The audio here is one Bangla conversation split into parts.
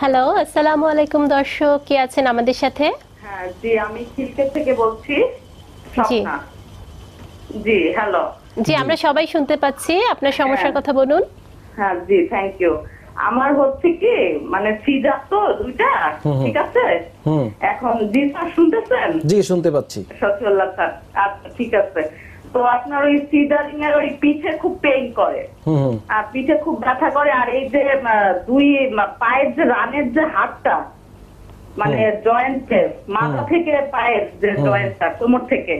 হ্যালো আসসালামু আলাইকুম দর্শক কে আছেন আমাদের সাথে হ্যাঁ, জি আমি সিলকেট থেকে বলছি জি জি হ্যালো জি আমরা সবাই শুনতে পাচ্ছি আপনার হ্যাঁ। সমস্যার কথা বলুন হ্যাঁ জি থ্যাংক ইউ আমার হচ্ছে কি মানে ফিজা তো দুইটা ঠিক আছে এখন জি স্যার শুনতেছেন জি শুনতে পাচ্ছি সচিউল্লাহ স্যার আচ্ছা ঠিক আছে তো আপনার ওই সিজারিং এর ওই পিঠে খুব পেইন করে আর পিঠে খুব ব্যথা করে আর এই যে দুই পায়ের যে রানের যে হাতটা মানে জয়েন্ট মাথা থেকে পায়ের যে জয়েন্টটা কোমর থেকে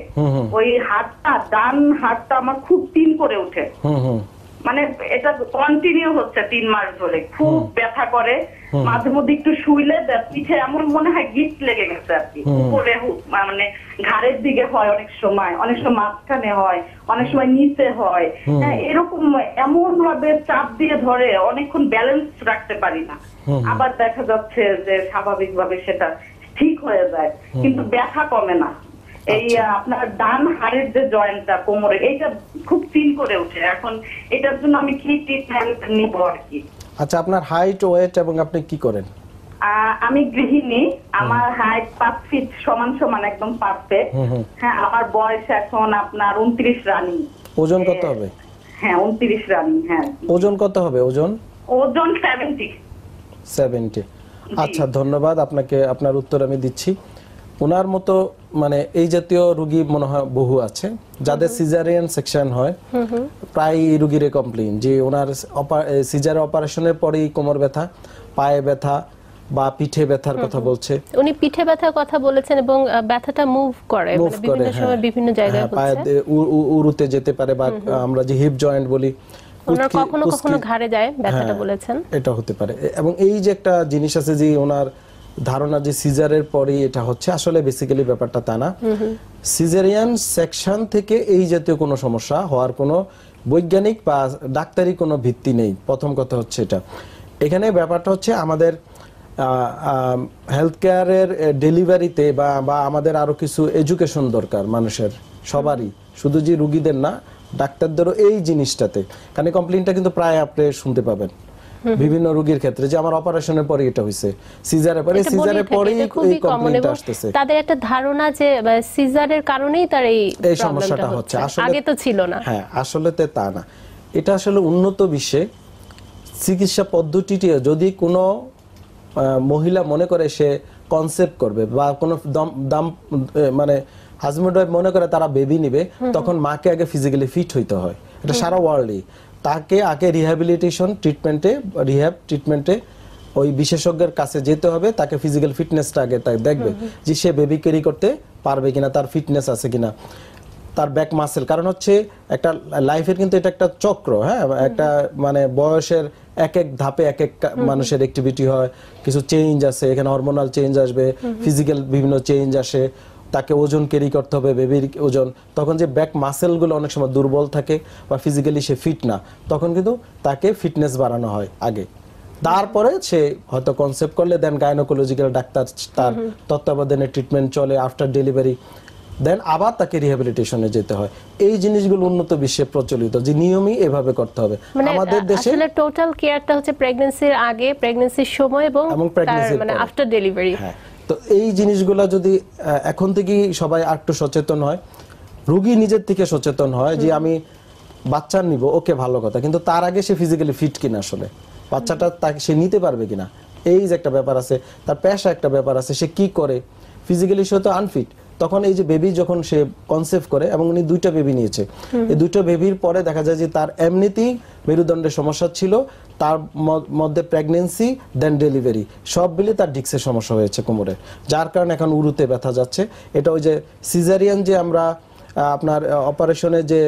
ওই হাতটা ডান হাতটা আমার খুব তিন করে ওঠে মানে এটা কন্টিনিউ হচ্ছে তিন মাস ধরে খুব ব্যথা করে মাঝে মধ্যে একটু শুইলে পিঠে এমন মনে হয় গিট লেগে গেছে আর কি উপরে মানে ঘাড়ের দিকে হয় অনেক সময় অনেক সময় মাঝখানে হয় অনেক সময় নিচে হয় হ্যাঁ এরকম এমন ভাবে চাপ দিয়ে ধরে অনেকক্ষণ ব্যালেন্স রাখতে পারি না আবার দেখা যাচ্ছে যে স্বাভাবিকভাবে সেটা ঠিক হয়ে যায় কিন্তু ব্যথা কমে না এই আচ্ছা। আপনার ডান হাড়ের যে জয়েন্টটা কোমরে এইটা খুব চিন করে উঠে এখন এটার জন্য আমি কি ট্রিটমেন্ট নিব আর কি আচ্ছা আপনার হাইট ওয়েট এবং আপনি কি করেন আমি গৃহিণী আমার হাইট পাঁচ ফিট সমান সমান একদম পারফেক্ট হ্যাঁ আমার বয়স এখন আপনার উনত্রিশ রানি ওজন কত হবে হ্যাঁ উনত্রিশ রানি হ্যাঁ ওজন কত হবে ওজন ওজন সেভেন্টি সেভেন্টি আচ্ছা ধন্যবাদ আপনাকে আপনার উত্তর আমি দিচ্ছি ওনার মতো মানে এই জাতীয় রুগী মনে হয় বহু আছে যাদের সিজারিয়ান সেকশন হয় প্রায় রুগীরে কমপ্লেন যে ওনার সিজারে অপারেশনের পরেই কোমর ব্যথা পায়ে ব্যথা বা পিঠে ব্যথার কথা বলছে উনি পিঠে ব্যথার কথা বলেছেন এবং ব্যথাটা মুভ করে মানে বিভিন্ন হ্যাঁ। সময় বিভিন্ন জায়গায় হ্যাঁ, হচ্ছে উরুতে যেতে পারে বা আমরা যে হিপ জয়েন্ট বলি ওনার কখনো কখনো ঘাড়ে যায় ব্যথাটা হ্যাঁ, বলেছেন এটা হতে পারে এবং এই যে একটা জিনিস আছে যে ওনার ধারণা যে সিজারের পরেই এটা হচ্ছে আসলে বেসিক্যালি ব্যাপারটা তা না সিজারিয়ান সেকশন থেকে এই জাতীয় কোনো সমস্যা হওয়ার কোনো বৈজ্ঞানিক বা ডাক্তারি কোনো ভিত্তি নেই প্রথম কথা হচ্ছে এটা এখানে ব্যাপারটা হচ্ছে আমাদের হেলথ কেয়ারের ডেলিভারিতে বা বা আমাদের আরও কিছু এডুকেশন দরকার মানুষের সবারই শুধু যে রুগীদের না ডাক্তারদেরও এই জিনিসটাতে কারণ কমপ্লেনটা কিন্তু প্রায় আপনি শুনতে পাবেন বিভিন্ন রোগীর ক্ষেত্রে যে আমার অপারেশনের পরে এটা হইছে সিজারের পরে সিজারের পরেই এই কমপ্লেইনটা আসছে তাদের একটা ধারণা যে সিজারের কারণেই তার এই এই সমস্যাটা হচ্ছে আসলে আগে তো ছিল না হ্যাঁ আসলে তে তা না এটা আসলে উন্নত বিশ্বে চিকিৎসা পদ্ধতিটি যদি কোনো মহিলা মনে করে সে কনসেপ্ট করবে বা কোনো দাম মানে হাজব্যান্ড ওয়াইফ মনে করে তারা বেবি নিবে তখন মাকে আগে ফিজিক্যালি ফিট হইতে হয় এটা সারা ওয়ার্ল্ডই তাকে আগে রিহ্যাবিলিটেশন ট্রিটমেন্টে রিহ্যাব ট্রিটমেন্টে ওই বিশেষজ্ঞের কাছে যেতে হবে তাকে ফিজিক্যাল ফিটনেসটা আগে তাই দেখবে যে সে বেবি ক্যারি করতে পারবে কিনা তার ফিটনেস আছে কিনা তার ব্যাক মাসেল কারণ হচ্ছে একটা লাইফের কিন্তু এটা একটা চক্র হ্যাঁ একটা মানে বয়সের এক এক ধাপে এক এক মানুষের অ্যাক্টিভিটি হয় কিছু চেঞ্জ আছে এখানে হরমোনাল চেঞ্জ আসবে ফিজিক্যাল বিভিন্ন চেঞ্জ আসে তাকে ওজন ক্যারি করতে হবে বেবির ওজন তখন যে ব্যাক মাসেলগুলো অনেক সময় দুর্বল থাকে বা ফিজিক্যালি সে ফিট না তখন কিন্তু তাকে ফিটনেস বাড়ানো হয় আগে তারপরে সে হয়তো কনসেপ্ট করলে দেন গাইনোকোলজিক্যাল ডাক্তার তার তত্ত্বাবধানে ট্রিটমেন্ট চলে আফটার ডেলিভারি দেন আবার তাকে রিহ্যাবিলিটেশনে যেতে হয় এই জিনিসগুলো উন্নত বিশ্বে প্রচলিত যে নিয়মই এভাবে করতে হবে মানে, আমাদের দেশে আসলে টোটাল কেয়ারটা হচ্ছে প্রেগন্যান্সির আগে প্রেগন্যান্সির সময় এবং মানে আফটার ডেলিভারি হ্যাঁ তো এই জিনিসগুলা যদি এখন থেকেই সবাই একটু সচেতন হয় রুগী নিজের থেকে সচেতন হয় যে আমি বাচ্চা নিব ওকে ভালো কথা কিন্তু তার আগে সে ফিজিক্যালি ফিট কিনা আসলে বাচ্চাটা তাকে সে নিতে পারবে কিনা এই যে একটা ব্যাপার আছে তার পেশা একটা ব্যাপার আছে সে কি করে ফিজিক্যালি সে তো আনফিট তখন এই যে বেবি যখন সে কনসেপ্ট করে এবং উনি দুইটা বেবি নিয়েছে এই দুইটা বেবির পরে দেখা যায় যে তার এমনিতেই মেরুদণ্ডের সমস্যা ছিল তার মধ্যে প্রেগনেন্সি দেন ডেলিভারি সব মিলে তার ডিক্সের সমস্যা হয়েছে কোমরের যার কারণে এখন উরুতে ব্যথা যাচ্ছে এটা ওই যে সিজারিয়ান যে আমরা আপনার অপারেশনে যে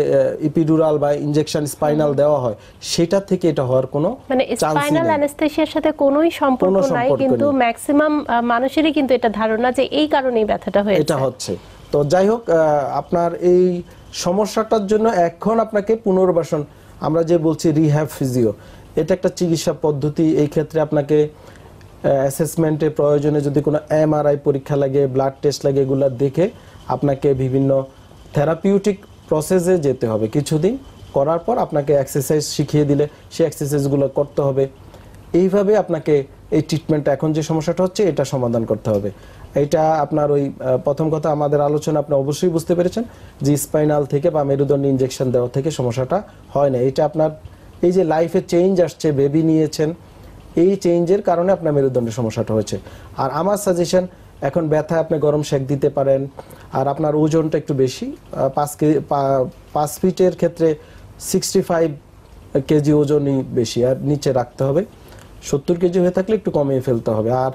ইপিডুরাল বা ইনজেকশন স্পাইনাল দেওয়া হয় সেটা থেকে এটা হওয়ার কোনো মানে স্পাইনাল অ্যানেস্থেসিয়ার সাথে কোনোই সম্পর্ক নাই কিন্তু ম্যাক্সিমাম মানুষেরই কিন্তু এটা ধারণা যে এই কারণেই ব্যথাটা হয়েছে এটা হচ্ছে তো যাই হোক আপনার এই সমস্যাটার জন্য এখন আপনাকে পুনর্বাসন আমরা যে বলছি রিহ্যাব ফিজিও এটা একটা চিকিৎসা পদ্ধতি এই ক্ষেত্রে আপনাকে অ্যাসেসমেন্টের প্রয়োজনে যদি কোনো এমআরআই পরীক্ষা লাগে ব্লাড টেস্ট লাগে এগুলো দেখে আপনাকে বিভিন্ন থেরাপিউটিক প্রসেসে যেতে হবে কিছুদিন করার পর আপনাকে এক্সারসাইজ শিখিয়ে দিলে সেই এক্সারসাইজগুলো করতে হবে এইভাবে আপনাকে এই ট্রিটমেন্ট এখন যে সমস্যাটা হচ্ছে এটা সমাধান করতে হবে এটা আপনার ওই প্রথম কথা আমাদের আলোচনা আপনি অবশ্যই বুঝতে পেরেছেন যে স্পাইনাল থেকে বা মেরুদণ্ড ইঞ্জেকশন দেওয়া থেকে সমস্যাটা হয় না এটা আপনার এই যে লাইফে চেঞ্জ আসছে বেবি নিয়েছেন এই চেঞ্জের কারণে আপনার মেরুদণ্ডের সমস্যাটা হয়েছে আর আমার সাজেশন এখন ব্যথায় আপনি গরম শেক দিতে পারেন আর আপনার ওজনটা একটু বেশি পাঁচ কেজি পাঁচ ফিটের ক্ষেত্রে সিক্সটি ফাইভ কেজি ওজনই বেশি আর নিচে রাখতে হবে সত্তর কেজি হয়ে থাকলে একটু কমিয়ে ফেলতে হবে আর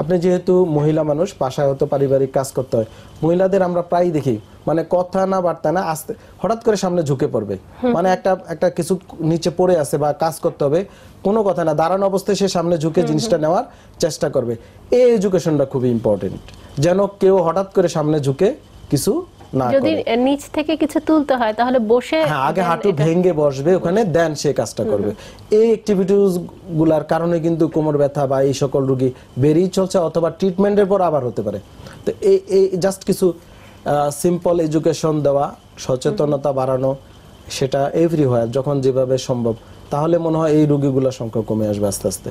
আপনি যেহেতু মহিলা মানুষ বাসায় হতো পারিবারিক কাজ করতে হয় মহিলাদের আমরা প্রায় দেখি মানে কথা না বার্তা না আসতে হঠাৎ করে সামনে ঝুঁকে পড়বে মানে একটা একটা কিছু নিচে পড়ে আছে বা কাজ করতে হবে কোনো কথা না দাঁড়ানো অবস্থায় সে সামনে ঝুঁকে জিনিসটা নেওয়ার চেষ্টা করবে এই এডুকেশনটা খুবই ইম্পর্টেন্ট যেন কেউ হঠাৎ করে সামনে ঝুঁকে কিছু যদি নিচ থেকে কিছু তুলতে হয় তাহলে বসে হ্যাঁ, আগে হাঁটু ভেঙে বসবে ওখানে দেন সে কাজটা করবে এই অ্যাক্টিভিটিস গুলার কারণে কিন্তু কোমর ব্যথা বা এই সকল রোগী বেরিয়ে চলছে অথবা ট্রিটমেন্টের পর আবার হতে পারে তো এই এই জাস্ট কিছু সিম্পল এডুকেশন দেওয়া সচেতনতা বাড়ানো সেটা এভরি হয় যখন যেভাবে সম্ভব তাহলে মনে হয় এই রোগীগুলোর সংখ্যা কমে আসবে আস্তে আস্তে